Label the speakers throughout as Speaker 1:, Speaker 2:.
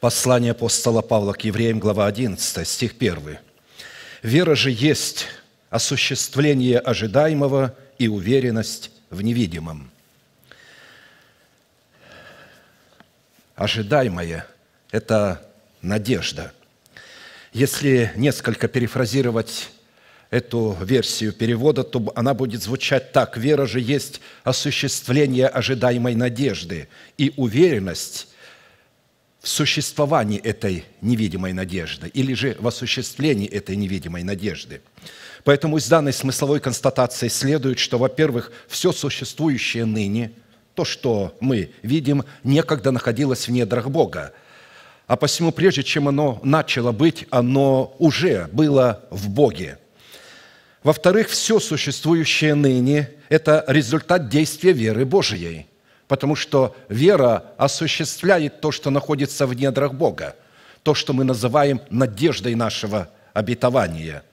Speaker 1: Послание апостола Павла к евреям, глава 11, стих 1. «Вера же есть осуществление ожидаемого и уверенность в невидимом». Ожидаемое – это надежда. Если несколько перефразировать эту версию перевода, то она будет звучать так. «Вера же есть осуществление ожидаемой надежды и уверенность в существовании этой невидимой надежды или же в осуществлении этой невидимой надежды. Поэтому из данной смысловой констатации следует, что, во-первых, все существующее ныне, то, что мы видим, некогда находилось в недрах Бога. А посему, прежде чем оно начало быть, оно уже было в Боге. Во-вторых, все существующее ныне – это результат действия веры Божией – потому что вера осуществляет то, что находится в недрах Бога, то, что мы называем надеждой нашего обетования.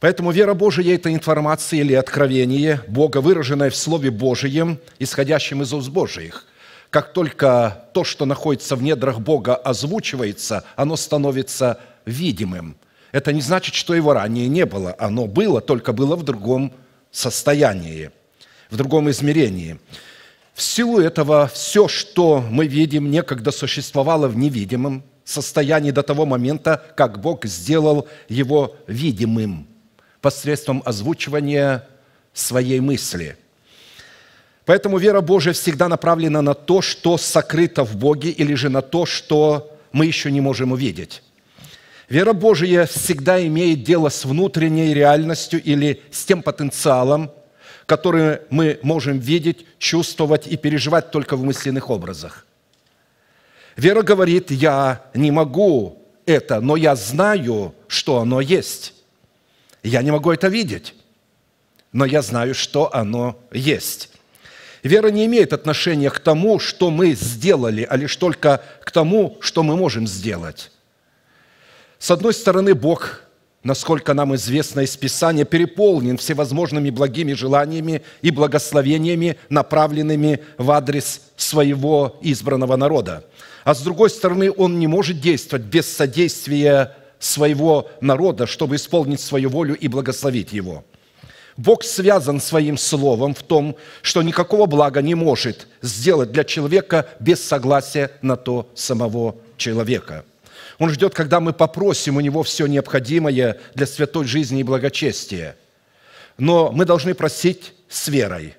Speaker 1: Поэтому вера Божия – это информация или откровение Бога, выраженное в Слове Божьем, исходящем из уст Божиих. Как только то, что находится в недрах Бога, озвучивается, оно становится видимым. Это не значит, что его ранее не было. Оно было, только было в другом состоянии, в другом измерении. В силу этого все, что мы видим, некогда существовало в невидимом состоянии до того момента, как Бог сделал его видимым посредством озвучивания своей мысли. Поэтому вера Божия всегда направлена на то, что сокрыто в Боге, или же на то, что мы еще не можем увидеть. Вера Божия всегда имеет дело с внутренней реальностью или с тем потенциалом, которые мы можем видеть, чувствовать и переживать только в мысленных образах. Вера говорит, я не могу это, но я знаю, что оно есть. Я не могу это видеть, но я знаю, что оно есть. Вера не имеет отношения к тому, что мы сделали, а лишь только к тому, что мы можем сделать. С одной стороны, Бог насколько нам известно из Писания, переполнен всевозможными благими желаниями и благословениями, направленными в адрес своего избранного народа. А с другой стороны, он не может действовать без содействия своего народа, чтобы исполнить свою волю и благословить его. Бог связан своим словом в том, что никакого блага не может сделать для человека без согласия на то самого человека – он ждет, когда мы попросим у Него все необходимое для святой жизни и благочестия. Но мы должны просить с верой,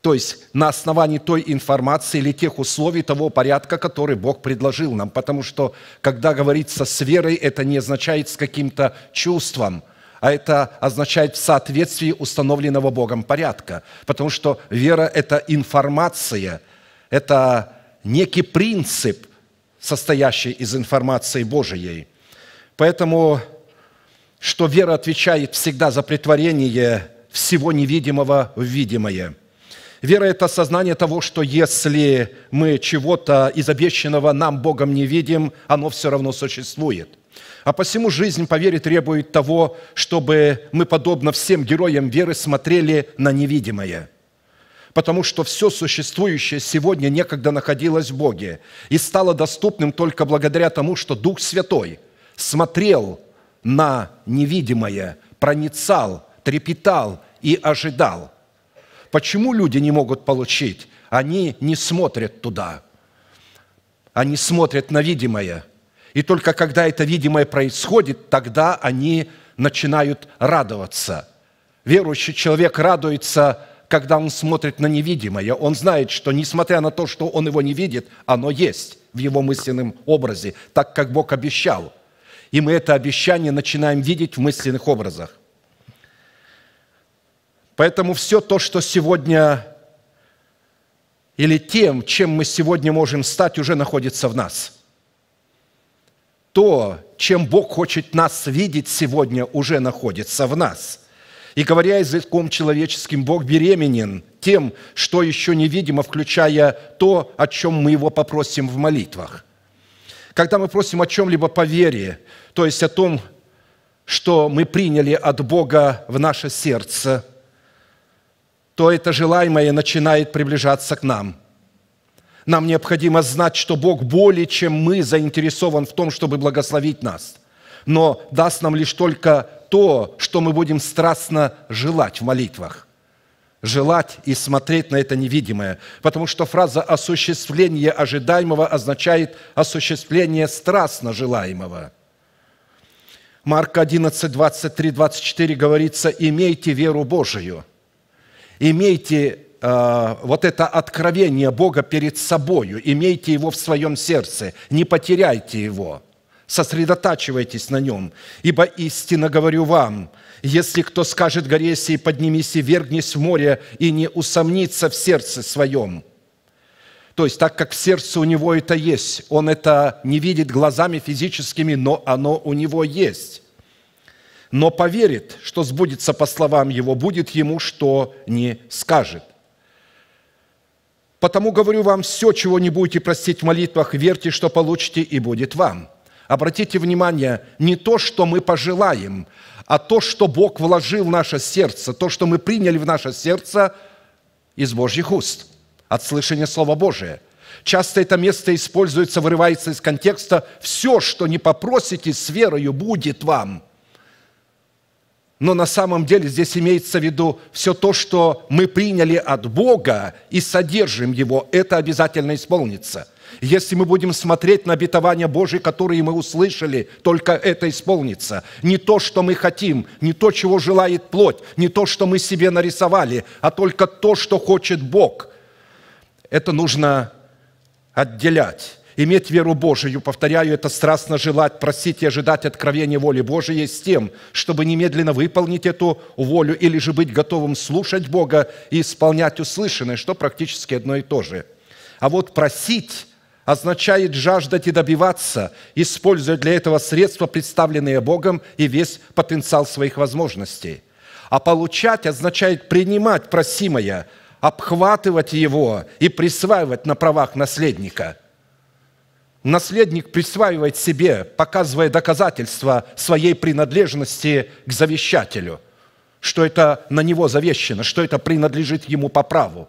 Speaker 1: то есть на основании той информации или тех условий того порядка, который Бог предложил нам. Потому что, когда говорится с верой, это не означает с каким-то чувством – а это означает в соответствии установленного Богом порядка. Потому что вера – это информация, это некий принцип, состоящей из информации Божией. Поэтому, что вера отвечает всегда за притворение всего невидимого в видимое. Вера – это сознание того, что если мы чего-то из обещанного нам Богом не видим, оно все равно существует. А посему жизнь по вере требует того, чтобы мы, подобно всем героям веры, смотрели на невидимое – потому что все существующее сегодня некогда находилось в Боге и стало доступным только благодаря тому, что Дух Святой смотрел на невидимое, проницал, трепетал и ожидал. Почему люди не могут получить? Они не смотрят туда. Они смотрят на видимое. И только когда это видимое происходит, тогда они начинают радоваться. Верующий человек радуется – когда он смотрит на невидимое, он знает, что несмотря на то, что он его не видит, оно есть в его мысленном образе, так как Бог обещал. И мы это обещание начинаем видеть в мысленных образах. Поэтому все то, что сегодня или тем, чем мы сегодня можем стать, уже находится в нас. То, чем Бог хочет нас видеть сегодня, уже находится в нас – и, говоря языком человеческим, Бог беременен тем, что еще невидимо, включая то, о чем мы Его попросим в молитвах. Когда мы просим о чем-либо по вере, то есть о том, что мы приняли от Бога в наше сердце, то это желаемое начинает приближаться к нам – нам необходимо знать, что Бог более, чем мы, заинтересован в том, чтобы благословить нас, но даст нам лишь только то, что мы будем страстно желать в молитвах. Желать и смотреть на это невидимое. Потому что фраза «осуществление ожидаемого» означает осуществление страстно желаемого. Марк 11, 23, 24 говорится «имейте веру Божию». Имейте а, вот это откровение Бога перед собою, имейте его в своем сердце, не потеряйте его сосредотачивайтесь на нем. Ибо истинно говорю вам, если кто скажет горе сей, поднимись и вергнись в море, и не усомнится в сердце своем». То есть, так как в сердце у него это есть, он это не видит глазами физическими, но оно у него есть. Но поверит, что сбудется по словам его, будет ему, что не скажет. Потому говорю вам, все, чего не будете просить в молитвах, верьте, что получите, и будет вам – Обратите внимание, не то, что мы пожелаем, а то, что Бог вложил в наше сердце, то, что мы приняли в наше сердце из Божьих уст, от слышания Слова Божия. Часто это место используется, вырывается из контекста. «Все, что не попросите, с верою будет вам» но на самом деле здесь имеется в виду все то, что мы приняли от Бога и содержим Его, это обязательно исполнится. Если мы будем смотреть на обетования Божьи, которые мы услышали, только это исполнится. Не то, что мы хотим, не то, чего желает плоть, не то, что мы себе нарисовали, а только то, что хочет Бог. Это нужно отделять. Иметь веру Божию, повторяю, это страстно желать, просить и ожидать откровения воли Божией с тем, чтобы немедленно выполнить эту волю или же быть готовым слушать Бога и исполнять услышанное, что практически одно и то же. А вот просить означает жаждать и добиваться, используя для этого средства, представленные Богом, и весь потенциал своих возможностей. А получать означает принимать просимое, обхватывать его и присваивать на правах наследника – наследник присваивает себе, показывая доказательства своей принадлежности к завещателю, что это на него завещено, что это принадлежит ему по праву.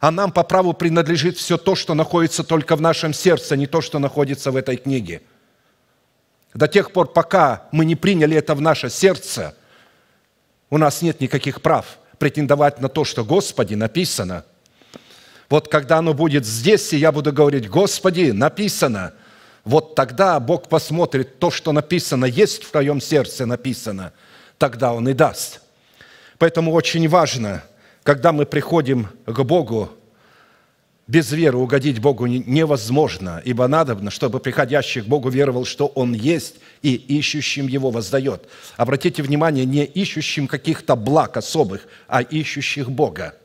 Speaker 1: А нам по праву принадлежит все то, что находится только в нашем сердце, а не то, что находится в этой книге. До тех пор, пока мы не приняли это в наше сердце, у нас нет никаких прав претендовать на то, что Господи написано, вот когда оно будет здесь, и я буду говорить, Господи, написано, вот тогда Бог посмотрит то, что написано, есть в твоем сердце написано, тогда Он и даст. Поэтому очень важно, когда мы приходим к Богу, без веры угодить Богу невозможно, ибо надо, чтобы приходящий к Богу веровал, что Он есть, и ищущим Его воздает. Обратите внимание, не ищущим каких-то благ особых, а ищущих Бога –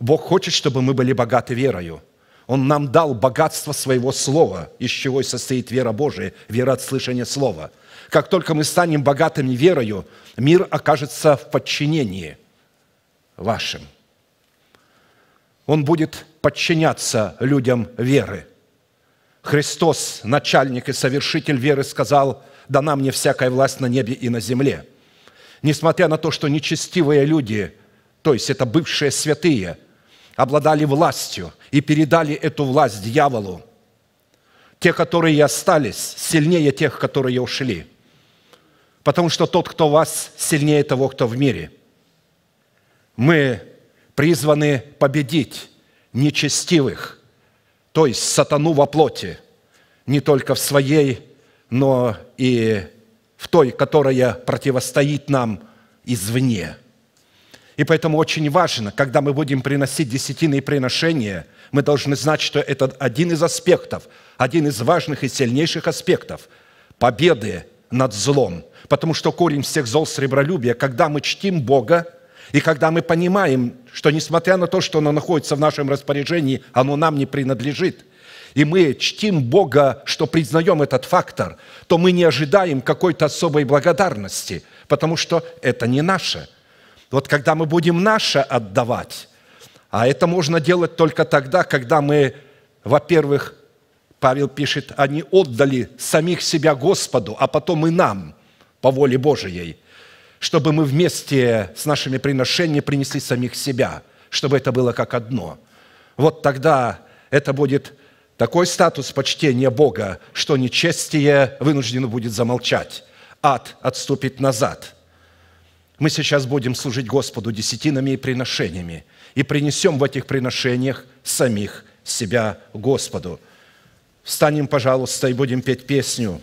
Speaker 1: Бог хочет, чтобы мы были богаты верою. Он нам дал богатство своего слова, из чего и состоит вера Божия, вера от слышания слова. Как только мы станем богатыми верою, мир окажется в подчинении вашим. Он будет подчиняться людям веры. Христос, начальник и совершитель веры, сказал, «Дана мне всякая власть на небе и на земле». Несмотря на то, что нечестивые люди, то есть это бывшие святые – обладали властью и передали эту власть дьяволу. Те, которые остались, сильнее тех, которые ушли. Потому что тот, кто вас, сильнее того, кто в мире. Мы призваны победить нечестивых, то есть сатану во плоти, не только в своей, но и в той, которая противостоит нам извне – и поэтому очень важно, когда мы будем приносить десятины приношения, мы должны знать, что это один из аспектов, один из важных и сильнейших аспектов победы над злом. Потому что корень всех зол сребролюбия, когда мы чтим Бога, и когда мы понимаем, что несмотря на то, что оно находится в нашем распоряжении, оно нам не принадлежит, и мы чтим Бога, что признаем этот фактор, то мы не ожидаем какой-то особой благодарности, потому что это не наше – вот когда мы будем наше отдавать, а это можно делать только тогда, когда мы, во-первых, Павел пишет, они отдали самих себя Господу, а потом и нам по воле Божией, чтобы мы вместе с нашими приношениями принесли самих себя, чтобы это было как одно. Вот тогда это будет такой статус почтения Бога, что нечестие вынуждено будет замолчать, ад отступит назад – мы сейчас будем служить Господу десятинами и приношениями и принесем в этих приношениях самих себя Господу. Встанем, пожалуйста, и будем петь песню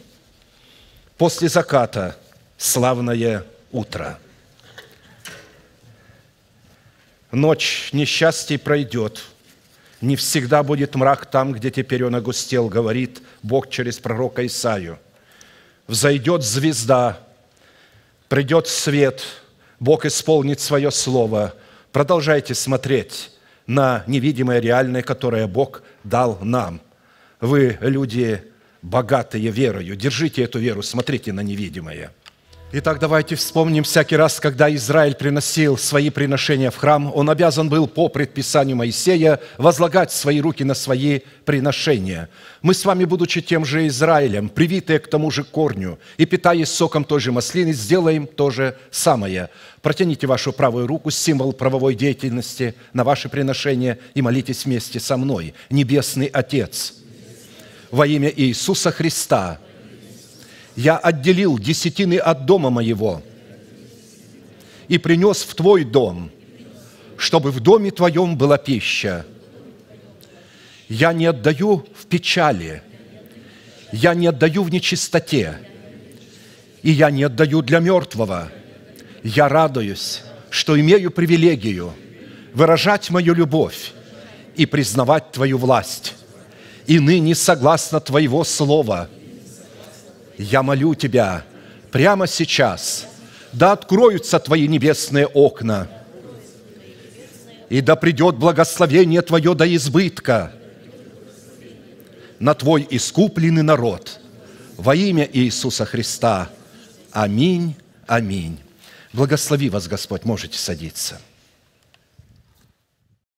Speaker 1: «После заката славное утро». Ночь несчастий пройдет, не всегда будет мрак там, где теперь он огустел, говорит Бог через пророка Исаию. Взойдет звезда, придет свет – Бог исполнит свое слово. Продолжайте смотреть на невидимое, реальное, которое Бог дал нам. Вы люди богатые верою. Держите эту веру, смотрите на невидимое – Итак, давайте вспомним всякий раз, когда Израиль приносил свои приношения в храм, он обязан был по предписанию Моисея возлагать свои руки на свои приношения. Мы с вами, будучи тем же Израилем, привитые к тому же корню и питаясь соком той же маслины, сделаем то же самое. Протяните вашу правую руку, символ правовой деятельности, на ваши приношения и молитесь вместе со мной, Небесный Отец, во имя Иисуса Христа – я отделил десятины от дома моего и принес в твой дом, чтобы в доме твоем была пища. Я не отдаю в печали, я не отдаю в нечистоте, и я не отдаю для мертвого. Я радуюсь, что имею привилегию выражать мою любовь и признавать Твою власть. И ныне, согласно Твоего Слова – я молю Тебя прямо сейчас, да откроются Твои небесные окна, и да придет благословение Твое до избытка на Твой искупленный народ. Во имя Иисуса Христа. Аминь, аминь. Благослови вас, Господь, можете садиться.